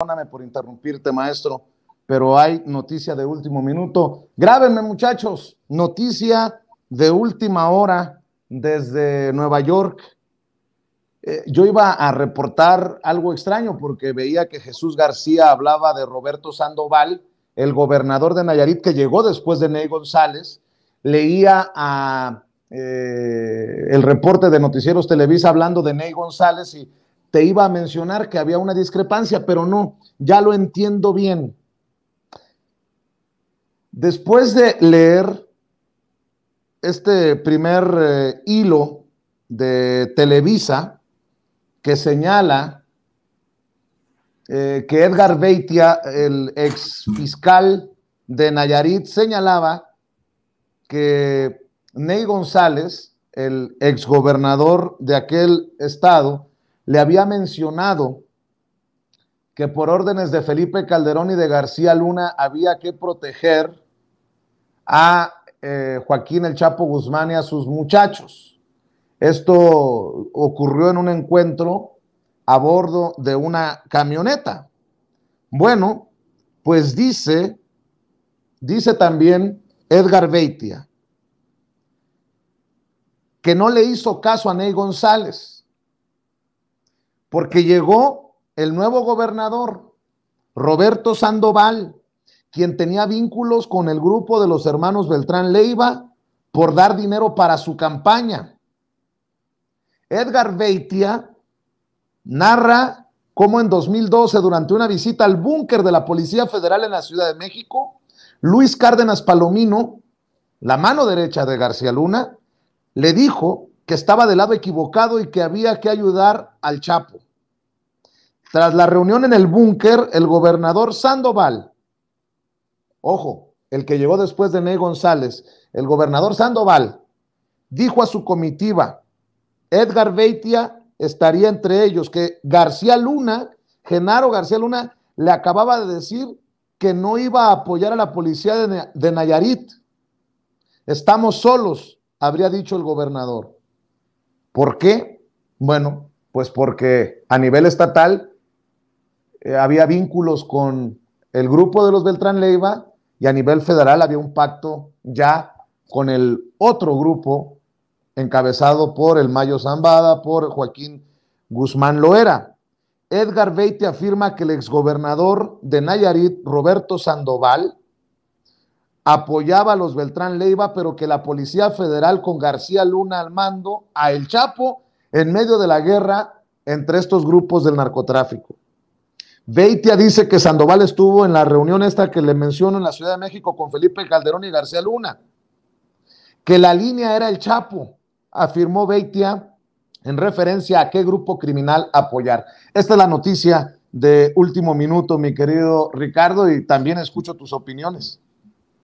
Perdóname por interrumpirte, maestro, pero hay noticia de último minuto. Grábenme, muchachos, noticia de última hora desde Nueva York. Eh, yo iba a reportar algo extraño porque veía que Jesús García hablaba de Roberto Sandoval, el gobernador de Nayarit que llegó después de Ney González. Leía a eh, el reporte de Noticieros Televisa hablando de Ney González y te iba a mencionar que había una discrepancia, pero no, ya lo entiendo bien. Después de leer este primer eh, hilo de Televisa que señala eh, que Edgar Beitia, el ex fiscal de Nayarit, señalaba que Ney González, el exgobernador de aquel estado, le había mencionado que por órdenes de Felipe Calderón y de García Luna había que proteger a eh, Joaquín el Chapo Guzmán y a sus muchachos. Esto ocurrió en un encuentro a bordo de una camioneta. Bueno, pues dice, dice también Edgar Beitia, que no le hizo caso a Ney González porque llegó el nuevo gobernador, Roberto Sandoval, quien tenía vínculos con el grupo de los hermanos Beltrán Leiva por dar dinero para su campaña. Edgar Veitia narra cómo en 2012, durante una visita al búnker de la Policía Federal en la Ciudad de México, Luis Cárdenas Palomino, la mano derecha de García Luna, le dijo que estaba del lado equivocado y que había que ayudar al Chapo. Tras la reunión en el búnker, el gobernador Sandoval, ojo, el que llegó después de Ney González, el gobernador Sandoval dijo a su comitiva, Edgar Beitia estaría entre ellos, que García Luna, Genaro García Luna, le acababa de decir que no iba a apoyar a la policía de Nayarit. Estamos solos, habría dicho el gobernador. ¿Por qué? Bueno, pues porque a nivel estatal eh, había vínculos con el grupo de los Beltrán Leiva y a nivel federal había un pacto ya con el otro grupo encabezado por el Mayo Zambada, por Joaquín Guzmán Loera. Edgar Veite afirma que el exgobernador de Nayarit, Roberto Sandoval, apoyaba a los Beltrán Leiva, pero que la Policía Federal con García Luna al mando a El Chapo en medio de la guerra entre estos grupos del narcotráfico. Beitia dice que Sandoval estuvo en la reunión esta que le menciono en la Ciudad de México con Felipe Calderón y García Luna, que la línea era el Chapo, afirmó Beitia en referencia a qué grupo criminal apoyar. Esta es la noticia de último minuto, mi querido Ricardo, y también escucho tus opiniones.